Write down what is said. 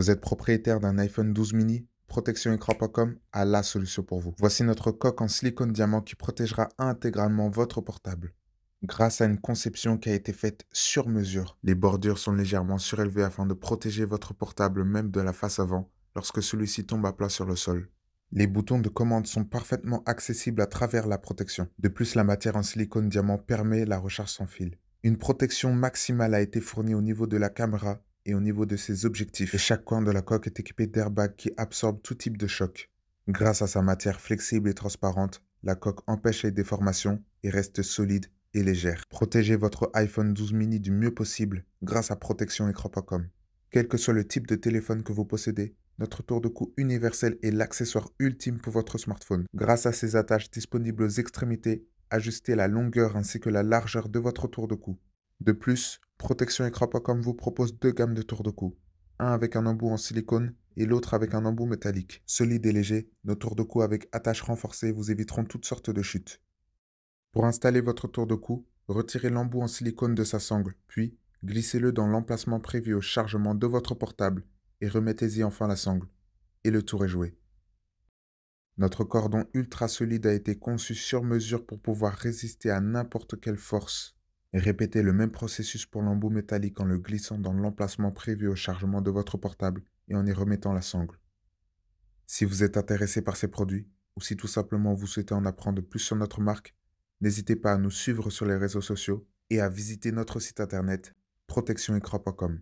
Vous êtes propriétaire d'un iPhone 12 mini Protection-écran.com a la solution pour vous. Voici notre coque en silicone diamant qui protégera intégralement votre portable. Grâce à une conception qui a été faite sur mesure, les bordures sont légèrement surélevées afin de protéger votre portable même de la face avant lorsque celui-ci tombe à plat sur le sol. Les boutons de commande sont parfaitement accessibles à travers la protection. De plus, la matière en silicone diamant permet la recharge sans fil. Une protection maximale a été fournie au niveau de la caméra et au niveau de ses objectifs. chaque coin de la coque est équipé d'airbags qui absorbent tout type de choc. Grâce à sa matière flexible et transparente, la coque empêche les déformations et reste solide et légère. Protégez votre iPhone 12 mini du mieux possible grâce à Protection et Quel que soit le type de téléphone que vous possédez, notre tour de cou universel est l'accessoire ultime pour votre smartphone. Grâce à ses attaches disponibles aux extrémités, ajustez la longueur ainsi que la largeur de votre tour de cou. De plus, Protection et comme vous propose deux gammes de tours de cou. Un avec un embout en silicone et l'autre avec un embout métallique. Solide et léger, nos tours de cou avec attache renforcée vous éviteront toutes sortes de chutes. Pour installer votre tour de cou, retirez l'embout en silicone de sa sangle, puis glissez-le dans l'emplacement prévu au chargement de votre portable et remettez-y enfin la sangle. Et le tour est joué. Notre cordon ultra solide a été conçu sur mesure pour pouvoir résister à n'importe quelle force Répétez le même processus pour l'embout métallique en le glissant dans l'emplacement prévu au chargement de votre portable et en y remettant la sangle. Si vous êtes intéressé par ces produits, ou si tout simplement vous souhaitez en apprendre plus sur notre marque, n'hésitez pas à nous suivre sur les réseaux sociaux et à visiter notre site internet protectionécran.com.